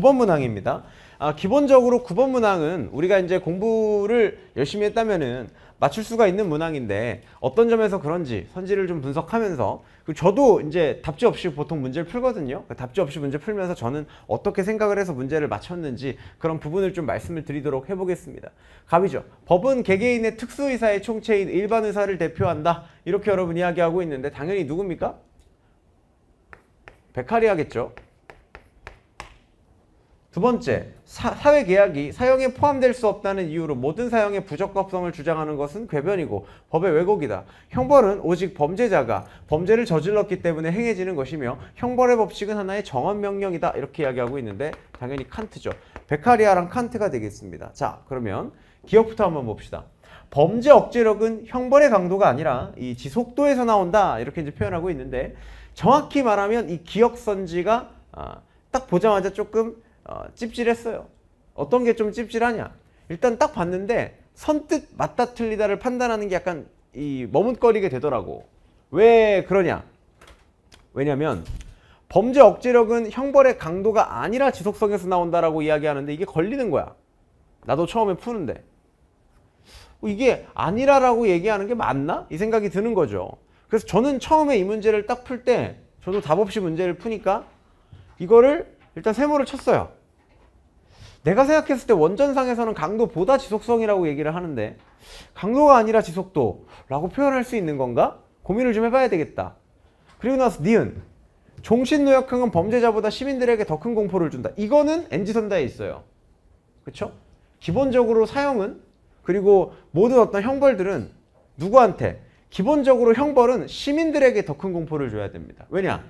9번 문항입니다. 아, 기본적으로 9번 문항은 우리가 이제 공부를 열심히 했다면은 맞출 수가 있는 문항인데 어떤 점에서 그런지 선지를 좀 분석하면서 저도 이제 답지 없이 보통 문제를 풀거든요. 그 답지 없이 문제 풀면서 저는 어떻게 생각을 해서 문제를 맞췄는지 그런 부분을 좀 말씀을 드리도록 해보겠습니다. 갑이죠. 법은 개개인의 특수의사의 총체인 일반 의사를 대표한다. 이렇게 여러분 이야기하고 있는데 당연히 누굽니까? 베카리 하겠죠. 두 번째, 사, 회 계약이 사형에 포함될 수 없다는 이유로 모든 사형의 부적합성을 주장하는 것은 궤변이고 법의 왜곡이다. 형벌은 오직 범죄자가 범죄를 저질렀기 때문에 행해지는 것이며 형벌의 법칙은 하나의 정언 명령이다. 이렇게 이야기하고 있는데 당연히 칸트죠. 베카리아랑 칸트가 되겠습니다. 자, 그러면 기억부터 한번 봅시다. 범죄 억제력은 형벌의 강도가 아니라 이 지속도에서 나온다. 이렇게 이제 표현하고 있는데 정확히 말하면 이 기억 선지가 아, 딱 보자마자 조금 어, 찝찔했어요 어떤 게 좀 찝질하냐? 일단 딱 봤는데 선뜻 맞다 틀리다를 판단하는 게 약간 이 머뭇거리게 되더라고. 왜 그러냐? 왜냐면 범죄 억제력은 형벌의 강도가 아니라 지속성에서 나온다라고 이야기하는데 이게 걸리는 거야. 나도 처음에 푸는데. 이게 아니라라고 얘기하는 게 맞나? 이 생각이 드는 거죠. 그래서 저는 처음에 이 문제를 딱 풀 때 저도 답 없이 문제를 푸니까 이거를 일단 세모를 쳤어요. 내가 생각했을 때 원전상에서는 강도보다 지속성이라고 얘기를 하는데 강도가 아니라 지속도라고 표현할 수 있는 건가? 고민을 좀 해봐야 되겠다. 그리고 나서 니은 종신노역형은 범죄자보다 시민들에게 더 큰 공포를 준다. 이거는 엔지선다에 있어요. 그렇죠? 기본적으로 사형은 그리고 모든 어떤 형벌들은 누구한테 기본적으로 형벌은 시민들에게 더 큰 공포를 줘야 됩니다. 왜냐?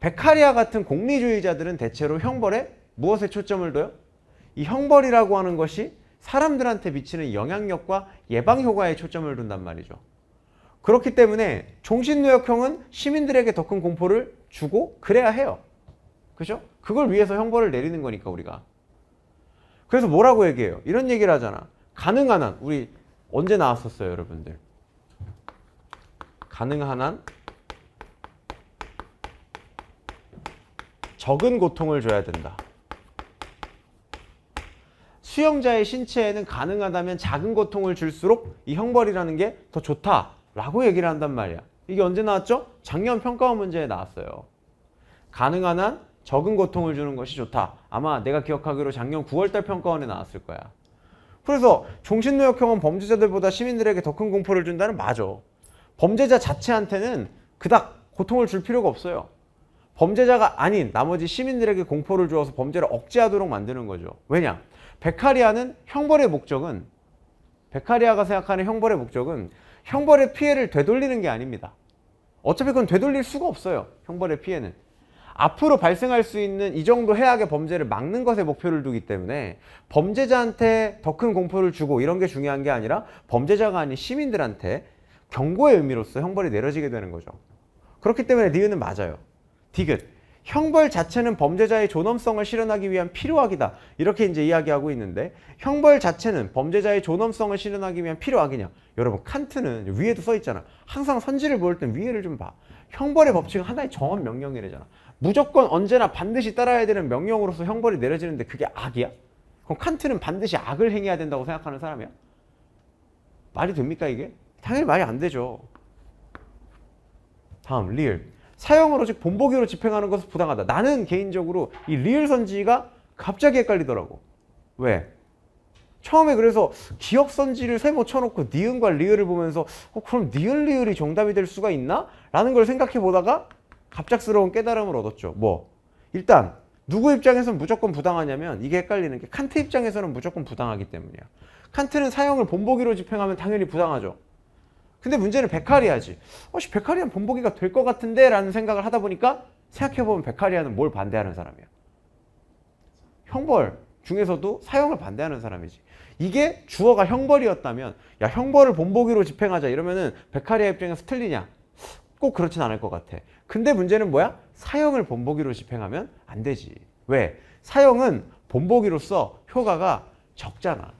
베카리아 같은 공리주의자들은 대체로 형벌에 무엇에 초점을 둬요? 이 형벌이라고 하는 것이 사람들한테 미치는 영향력과 예방 효과에 초점을 둔단 말이죠. 그렇기 때문에 종신노역형은 시민들에게 더 큰 공포를 주고 그래야 해요. 그죠? 그걸 위해서 형벌을 내리는 거니까 우리가. 그래서 뭐라고 얘기해요? 이런 얘기를 하잖아. 가능한 한 우리 언제 나왔었어요 여러분들? 가능한 한 적은 고통을 줘야 된다. 수용자의 신체에는 가능하다면 작은 고통을 줄수록 이 형벌이라는 게 더 좋다라고 얘기를 한단 말이야. 이게 언제 나왔죠? 작년 평가원 문제에 나왔어요. 가능한 한 적은 고통을 주는 것이 좋다. 아마 내가 기억하기로 작년 9월달 평가원에 나왔을 거야. 그래서 종신노역형은 범죄자들보다 시민들에게 더 큰 공포를 준다는 맞아. 범죄자 자체한테는 그닥 고통을 줄 필요가 없어요. 범죄자가 아닌 나머지 시민들에게 공포를 주어서 범죄를 억제하도록 만드는 거죠. 왜냐? 베카리아는 형벌의 목적은 베카리아가 생각하는 형벌의 목적은 형벌의 피해를 되돌리는 게 아닙니다. 어차피 그건 되돌릴 수가 없어요. 형벌의 피해는. 앞으로 발생할 수 있는 이 정도 해악의 범죄를 막는 것에 목표를 두기 때문에 범죄자한테 더 큰 공포를 주고 이런 게 중요한 게 아니라 범죄자가 아닌 시민들한테 경고의 의미로서 형벌이 내려지게 되는 거죠. 그렇기 때문에 니은은 맞아요. 디귿. 형벌 자체는 범죄자의 존엄성을 실현하기 위한 필요악이다. 이렇게 이제 이야기하고 있는데 형벌 자체는 범죄자의 존엄성을 실현하기 위한 필요악이냐? 여러분 칸트는 위에도 써 있잖아. 항상 선지를 보일 땐 위에를 좀 봐. 형벌의 법칙은 하나의 정언 명령이래잖아. 무조건 언제나 반드시 따라야 되는 명령으로서 형벌이 내려지는데 그게 악이야? 그럼 칸트는 반드시 악을 행해야 된다고 생각하는 사람이야? 말이 됩니까 이게? 당연히 말이 안 되죠. 다음 리을 사형으로 즉 본보기로 집행하는 것은 부당하다. 나는 개인적으로 이 리을 선지가 갑자기 헷갈리더라고. 왜? 처음에 그래서 기억 선지를 세모 쳐놓고 니은과 리을을 보면서 어, 그럼 니은 리을이 정답이 될 수가 있나? 라는 걸 생각해 보다가 갑작스러운 깨달음을 얻었죠. 뭐 일단 누구 입장에서는 무조건 부당하냐면 이게 헷갈리는 게 칸트 입장에서는 무조건 부당하기 때문이야. 칸트는 사형을 본보기로 집행하면 당연히 부당하죠. 근데 문제는 백하리아지 어씨 백하리안 본보기가 될 것 같은데 라는 생각을 하다 보니까 생각해보면 백하리아는뭘 반대하는 사람이야. 형벌 중에서도 사형을 반대하는 사람이지. 이게 주어가 형벌이었다면 야 형벌을 본보기로 집행하자 이러면은 백하리아 입장에서 틀리냐? 꼭 그렇진 않을 것 같아. 근데 문제는 뭐야? 사형을 본보기로 집행하면 안 되지. 왜? 사형은 본보기로서 효과가 적잖아.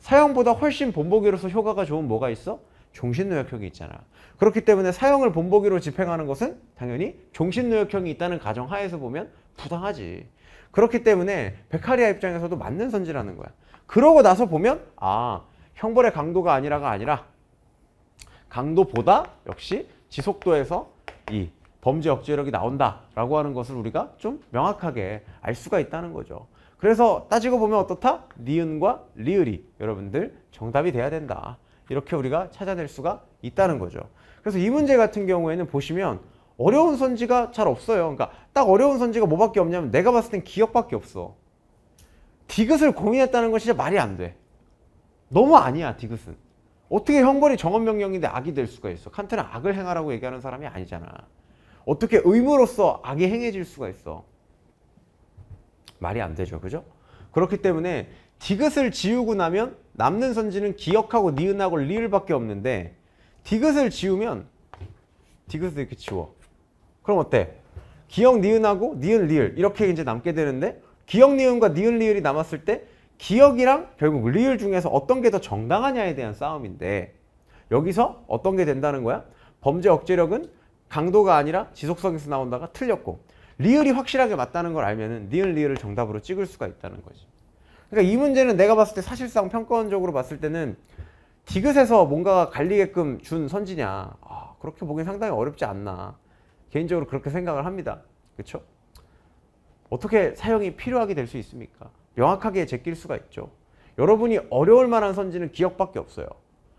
사형보다 훨씬 본보기로서 효과가 좋은 뭐가 있어? 종신노역형이 있잖아. 그렇기 때문에 사형을 본보기로 집행하는 것은 당연히 종신노역형이 있다는 가정하에서 보면 부당하지. 그렇기 때문에 베카리아 입장에서도 맞는 선지라는 거야. 그러고 나서 보면 아 형벌의 강도가 아니라가 아니라 강도보다 역시 지속도에서 이 범죄 억제력이 나온다라고 하는 것을 우리가 좀 명확하게 알 수가 있다는 거죠. 그래서 따지고 보면 어떻다? 니은과 리을이 여러분들 정답이 돼야 된다. 이렇게 우리가 찾아낼 수가 있다는 거죠. 그래서 이 문제 같은 경우에는 보시면 어려운 선지가 잘 없어요. 그러니까 딱 어려운 선지가 뭐밖에 없냐면 내가 봤을 땐 기억밖에 없어. 디귿을 공민했다는건 진짜 말이 안 돼. 너무 아니야 디귿은. 어떻게 형벌이 정언명령인데 악이 될 수가 있어. 칸트는 악을 행하라고 얘기하는 사람이 아니잖아. 어떻게 의무로서 악이 행해질 수가 있어. 말이 안 되죠. 그죠? 그렇기 때문에 디귿을 지우고 나면 남는 선지는 기억하고 니은하고 리을밖에 없는데 디귿을 지우면 디귿을 이렇게 지워. 그럼 어때? 기억 니은하고 니은 리을 이렇게 이제 남게 되는데 기억 니은과 니은 리을이 남았을 때 기억이랑 결국 리을 중에서 어떤 게 더 정당하냐에 대한 싸움인데 여기서 어떤 게 된다는 거야? 범죄 억제력은 강도가 아니라 지속성에서 나온다가 틀렸고 리을이 확실하게 맞다는 걸 알면 은 니은 리을을 정답으로 찍을 수가 있다는 거지. 그러니까 이 문제는 내가 봤을 때 사실상 평가원적으로 봤을 때는 디귿에서 뭔가가 갈리게끔 준 선지냐 아, 그렇게 보기엔 상당히 어렵지 않나 개인적으로 그렇게 생각을 합니다 그렇죠? 어떻게 사용이 필요하게 될 수 있습니까? 명확하게 제낄 수가 있죠 여러분이 어려울 만한 선지는 기억밖에 없어요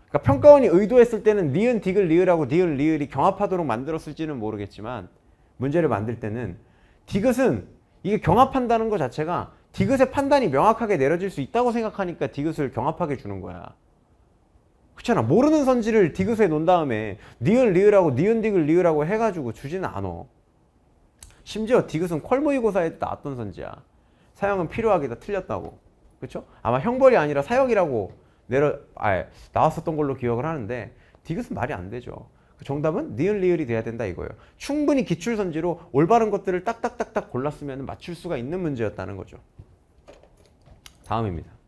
그러니까 평가원이 의도했을 때는 니은 디귿 리을하고 니은 리을이 경합하도록 만들었을지는 모르겠지만 문제를 만들 때는 디귿은 이게 경합한다는 것 자체가 디귿의 판단이 명확하게 내려질 수 있다고 생각하니까 디귿을 경합하게 주는 거야. 그렇잖아. 모르는 선지를 디귿에 놓은 다음에 니은 리으라고 니은 디귿 리으라고 해가지고 주지는 않어. 심지어 디귿은 퀄모의고사에도 나왔던 선지야. 사형은 필요하기다 틀렸다고. 그렇죠? 아마 형벌이 아니라 사형이라고 내려 아 나왔었던 걸로 기억을 하는데 디귿은 말이 안 되죠. 그 정답은 니은 리을이 돼야 된다 이거예요. 충분히 기출선지로 올바른 것들을 딱딱딱딱 골랐으면 맞출 수가 있는 문제였다는 거죠. 다음입니다.